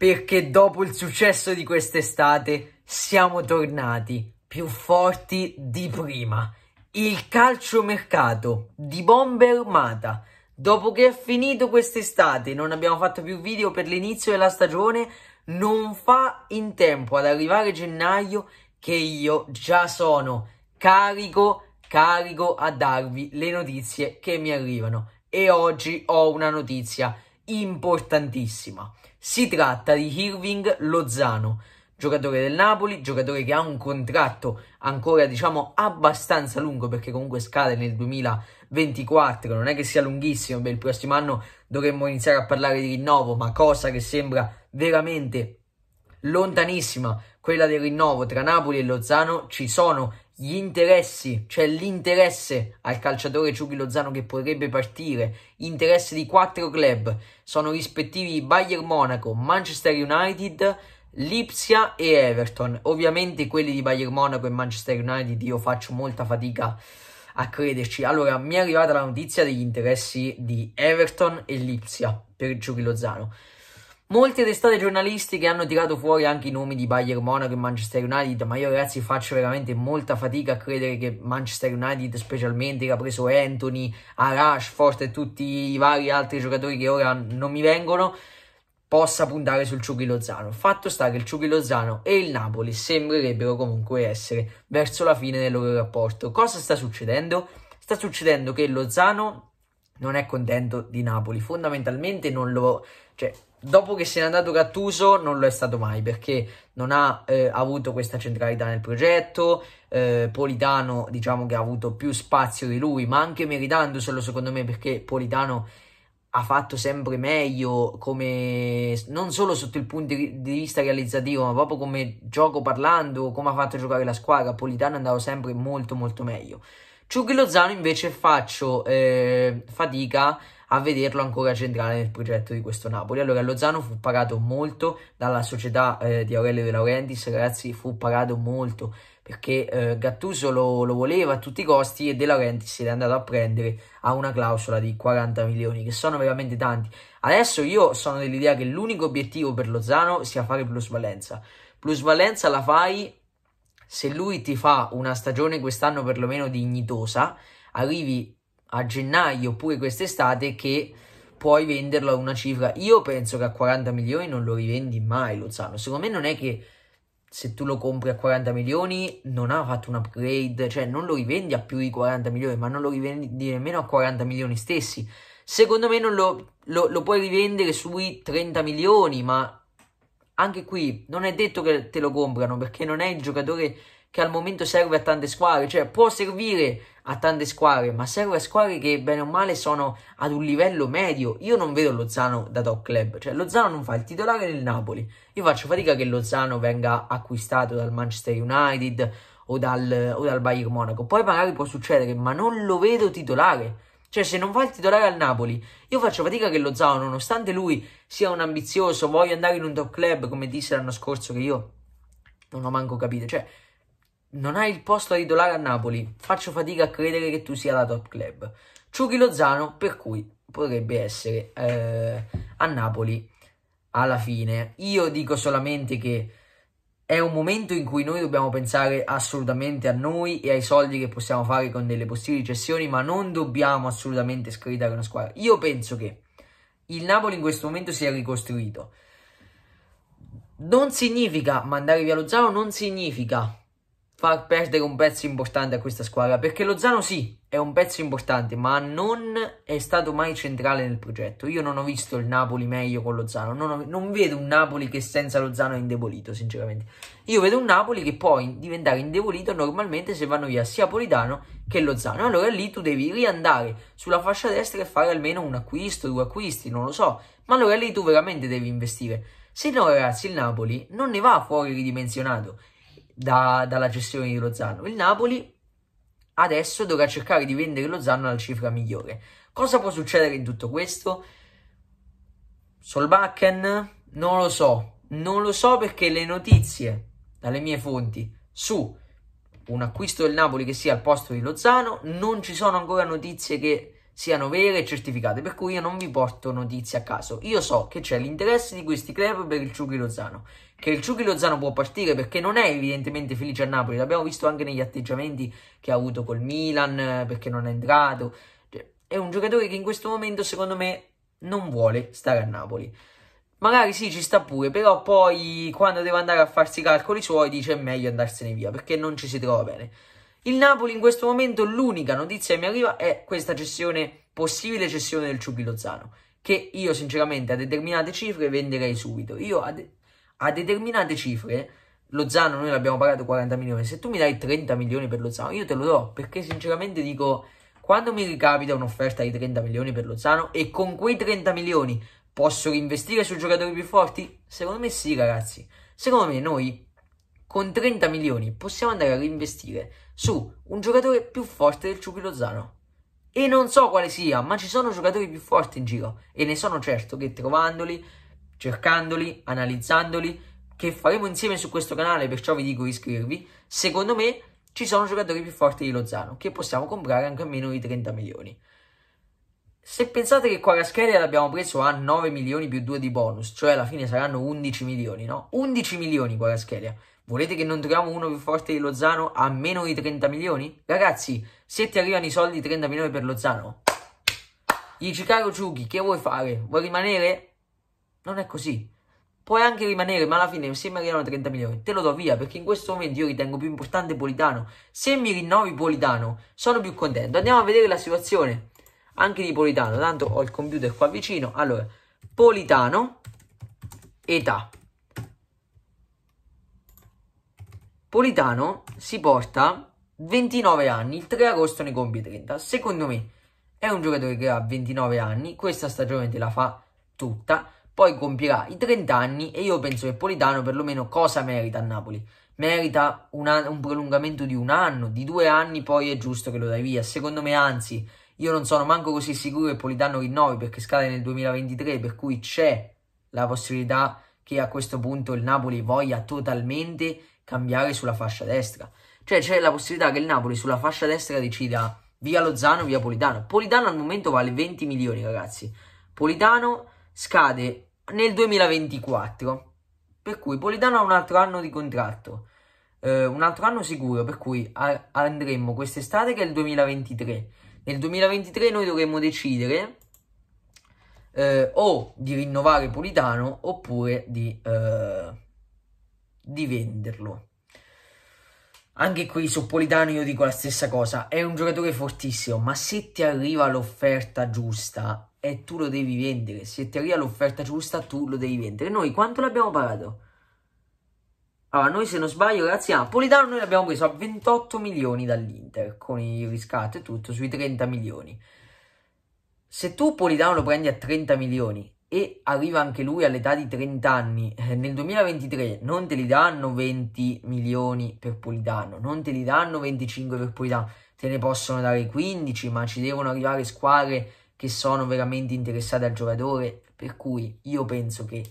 perché dopo il successo di quest'estate siamo tornati più forti di prima. Il calciomercato di bombe armata. Dopo che è finito quest'estate, non abbiamo fatto più video per l'inizio della stagione, non fa in tempo ad arrivare gennaio che io già sono carico, carico a darvi le notizie che mi arrivano. E oggi ho una notizia importantissima. Si tratta di Irving Lozano, giocatore del Napoli, giocatore che ha un contratto ancora diciamo abbastanza lungo perché comunque scade nel 2024, non è che sia lunghissimo, beh il prossimo anno dovremmo iniziare a parlare di rinnovo, ma cosa che sembra veramente lontanissima quella del rinnovo tra Napoli e Lozano, ci sono gli interessi, cioè l'interesse al calciatore Ciughi Lozano che potrebbe partire, interesse di quattro club, sono rispettivi Bayern Monaco, Manchester United, Lipsia e Everton. Ovviamente quelli di Bayern Monaco e Manchester United io faccio molta fatica a crederci. Allora, mi è arrivata la notizia degli interessi di Everton e Lipsia per Giulio Lozano. Molte testate giornalistiche hanno tirato fuori anche i nomi di Bayern Monaco e Manchester United, ma io ragazzi faccio veramente molta fatica a credere che Manchester United specialmente che ha preso Anthony, Arash, Forte e tutti i vari altri giocatori che ora non mi vengono, possa puntare sul Ciuchi Lozano. Fatto sta che il Ciuchi Lozano e il Napoli sembrerebbero comunque essere verso la fine del loro rapporto. Cosa sta succedendo? Sta succedendo che Lozano non è contento di Napoli. Fondamentalmente non lo... Cioè, dopo che se n'è andato Gattuso non lo è stato mai perché non ha eh, avuto questa centralità nel progetto. Eh, Politano diciamo che ha avuto più spazio di lui, ma anche meritandoselo secondo me perché Politano ha fatto sempre meglio come non solo sotto il punto di vista realizzativo, ma proprio come gioco parlando, come ha fatto giocare la squadra. Politano andava sempre molto molto meglio. Ciughi Lozano invece faccio eh, fatica a vederlo ancora centrale nel progetto di questo Napoli. Allora Lozano fu pagato molto dalla società eh, di Aurelio De Laurentiis, ragazzi, fu pagato molto perché eh, Gattuso lo, lo, voleva a tutti i costi e De Laurentiis si è andato a prendere a una clausola di 40 milioni, che sono veramente tanti. Adesso io sono dell'idea che l'unico obiettivo per Lozano sia fare plusvalenza. Plusvalenza la fai se lui ti fa una stagione quest'anno perlomeno dignitosa, arrivi a gennaio oppure quest'estate che puoi venderlo a una cifra. Io penso che a 40 milioni non lo rivendi mai Lozano. Secondo me non è che se tu lo compri a 40 milioni non ha fatto un upgrade, cioè non lo rivendi a più di 40 milioni, ma non lo rivendi nemmeno a 40 milioni stessi. Secondo me non lo, lo, lo puoi rivendere sui 30 milioni, ma anche qui non è detto che te lo comprano perché non è il giocatore che al momento serve a tante squadre, cioè può servire a tante squadre, ma serve a squadre che bene o male sono ad un livello medio. Io non vedo Lozano da top club, cioè Lozano non fa il titolare nel Napoli. Io faccio fatica che Lozano venga acquistato dal Manchester United o dal, o dal Bayern Monaco. Poi magari può succedere, ma non lo vedo titolare. Cioè, se non va il titolare al Napoli, io faccio fatica che lo Zao, nonostante lui sia un ambizioso, voglia andare in un top club, come disse l'anno scorso, che io non ho manco capito. Cioè, non hai il posto da titolare a Napoli, faccio fatica a credere che tu sia la top club. Ciuchi Lozano, per cui potrebbe essere eh, a Napoli alla fine. Io dico solamente che è un momento in cui noi dobbiamo pensare assolutamente a noi e ai soldi che possiamo fare con delle possibili cessioni, ma non dobbiamo assolutamente screditare una squadra. Io penso che il Napoli in questo momento sia ricostruito. Non significa mandare via lo Zano, non significa far perdere un pezzo importante a questa squadra, perché Lozano sì, è un pezzo importante, ma non è stato mai centrale nel progetto. Io non ho visto il Napoli meglio con Lozano, non, ho, non vedo un Napoli che senza Lozano è indebolito, sinceramente. Io vedo un Napoli che può in, diventare indebolito normalmente se vanno via sia Politano che Lozano. Allora lì tu devi riandare sulla fascia destra e fare almeno un acquisto, due acquisti, non lo so. Ma allora lì tu veramente devi investire. Se no, ragazzi, il Napoli non ne va fuori ridimensionato da, dalla gestione di Lozano. Il Napoli adesso dovrà cercare di vendere Lozano alla cifra migliore. Cosa può succedere in tutto questo? Solbakken? Non lo so. Non lo so perché le notizie dalle mie fonti su un acquisto del Napoli che sia al posto di Lozano non ci sono ancora notizie che siano vere e certificate, per cui io non vi porto notizie a caso. Io so che c'è l'interesse di questi club per il Ciuchi Lozano, che il Ciuchi Lozano può partire perché non è evidentemente felice a Napoli, l'abbiamo visto anche negli atteggiamenti che ha avuto col Milan, eh, perché non è entrato. Cioè, è un giocatore che in questo momento, secondo me, non vuole stare a Napoli. Magari sì, ci sta pure, però poi quando deve andare a farsi i calcoli suoi dice è meglio andarsene via perché non ci si trova bene. Il Napoli in questo momento l'unica notizia che mi arriva è questa cessione, possibile cessione del Ciubi Lozano, che io sinceramente a determinate cifre venderei subito. Io a, de- a determinate cifre, Lozano noi l'abbiamo pagato 40 milioni, se tu mi dai 30 milioni per Lozano io te lo do, perché sinceramente dico, quando mi ricapita un'offerta di 30 milioni per Lozano e con quei 30 milioni posso reinvestire su giocatori più forti? Secondo me sì ragazzi, secondo me noi con 30 milioni possiamo andare a reinvestire su un giocatore più forte del Ciucchi Lozano. E non so quale sia, ma ci sono giocatori più forti in giro e ne sono certo che trovandoli, cercandoli, analizzandoli, che faremo insieme su questo canale, perciò vi dico di iscrivervi, secondo me ci sono giocatori più forti di Lozano che possiamo comprare anche a meno di 30 milioni. Se pensate che qua la Quaraschelia l'abbiamo preso a 9 milioni più 2 di bonus, cioè alla fine saranno 11 milioni, no? 11 milioni Quaraschelia. Volete che non troviamo uno più forte di Lozano a meno di 30 milioni? Ragazzi, se ti arrivano i soldi 30 milioni per Lozano, Chicago Ciuchi, che vuoi fare? Vuoi rimanere? Non è così. Puoi anche rimanere, ma alla fine se mi arrivano 30 milioni te lo do via, perché in questo momento io ritengo più importante Politano. Se mi rinnovi Politano, sono più contento. Andiamo a vedere la situazione anche di Politano. Tanto ho il computer qua vicino. Allora, Politano, età Politano si porta 29 anni, il 3 agosto ne compie 30. Secondo me è un giocatore che ha 29 anni, questa stagione te la fa tutta, poi compirà i 30 anni e io penso che Politano perlomeno cosa merita a Napoli? Merita un, un prolungamento di un anno, di due anni, poi è giusto che lo dai via. Secondo me anzi, io non sono manco così sicuro che Politano rinnovi perché scade nel 2023, per cui c'è la possibilità che a questo punto il Napoli voglia totalmente cambiare sulla fascia destra. Cioè c'è la possibilità che il Napoli sulla fascia destra decida via Lozano, via Politano. Politano al momento vale 20 milioni, ragazzi. Politano scade nel 2024, per cui Politano ha un altro anno di contratto. Eh, un altro anno sicuro, per cui a- andremo quest'estate che è il 2023. Nel 2023 noi dovremmo decidere eh, o di rinnovare Politano oppure di... Eh, di venderlo. Anche qui su Politano io dico la stessa cosa, è un giocatore fortissimo, ma se ti arriva l'offerta giusta e eh, tu lo devi vendere, se ti arriva l'offerta giusta tu lo devi vendere. Noi quanto l'abbiamo pagato? Allora, noi se non sbaglio, ragazzi, a Politano noi l'abbiamo preso a 28 milioni dall'Inter, con il riscatto e tutto, sui 30 milioni. Se tu Politano lo prendi a 30 milioni e arriva anche lui all'età di 30 anni, eh, nel 2023 non te li danno 20 milioni per Politano, non te li danno 25 per Politano, te ne possono dare 15, ma ci devono arrivare squadre che sono veramente interessate al giocatore, per cui io penso che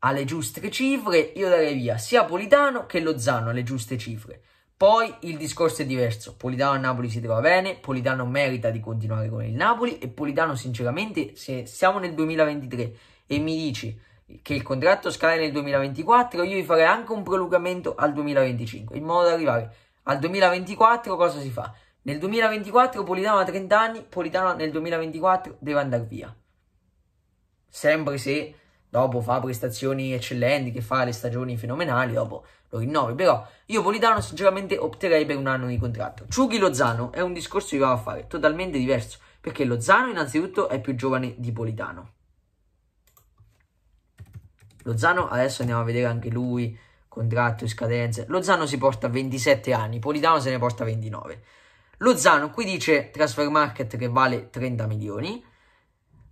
alle giuste cifre io darei via sia Politano che Lozano alle giuste cifre. Poi il discorso è diverso, Politano a Napoli si trova bene, Politano merita di continuare con il Napoli e Politano sinceramente se siamo nel 2023 e mi dici che il contratto scade nel 2024, io gli farei anche un prolungamento al 2025, in modo da arrivare al 2024 cosa si fa? Nel 2024 Politano ha 30 anni, Politano nel 2024 deve andare via. Sempre se dopo fa prestazioni eccellenti, che fa le stagioni fenomenali, dopo lo rinnovi. Però io Politano sinceramente opterei per un anno di contratto. Ciughi Lozano è un discorso che vado a fare, totalmente diverso, perché Lozano innanzitutto è più giovane di Politano. Lozano, adesso andiamo a vedere anche lui, contratto e scadenze. Lozano si porta 27 anni, Politano se ne porta 29. Lozano qui dice transfer market che vale 30 milioni.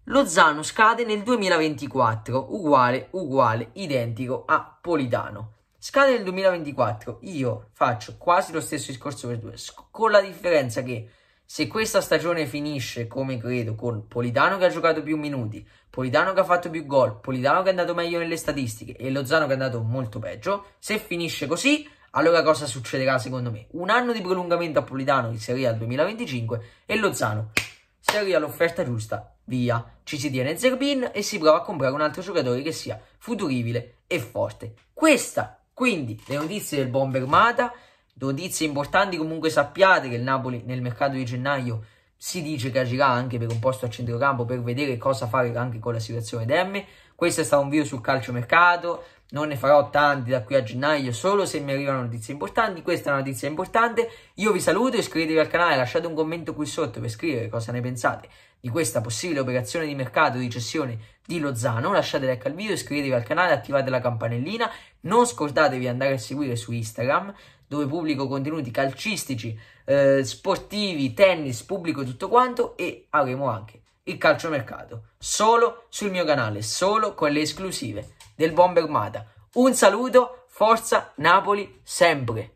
Lozano scade nel 2024, uguale, uguale, identico a Politano. Scade nel 2024, io faccio quasi lo stesso discorso per due, con la differenza che se questa stagione finisce come credo, con Politano che ha giocato più minuti, Politano che ha fatto più gol, Politano che è andato meglio nelle statistiche e Lozano che è andato molto peggio, se finisce così, allora cosa succederà secondo me? Un anno di prolungamento a Politano in Serie A 2025 e Lozano, Serie A l'offerta giusta Via, ci si tiene Zerbin e si prova a comprare un altro giocatore che sia futuribile e forte. Questa, quindi, le notizie del Bomber Mata. notizie importanti comunque sappiate che il Napoli nel mercato di gennaio si dice che agirà anche per un posto a centrocampo per vedere cosa fare anche con la situazione Demme. Questo è stato un video sul calciomercato, non ne farò tanti da qui a gennaio, solo se mi arrivano notizie importanti. Questa è una notizia importante. Io vi saluto, iscrivetevi al canale, lasciate un commento qui sotto per scrivere cosa ne pensate di questa possibile operazione di mercato di cessione di Lozano. Lasciate like al video, iscrivetevi al canale, attivate la campanellina. Non scordatevi di andare a seguire su Instagram, dove pubblico contenuti calcistici, eh, sportivi, tennis, pubblico tutto quanto e avremo anche il calciomercato, solo sul mio canale, solo con le esclusive del Bomber Mata. Un saluto, forza Napoli sempre!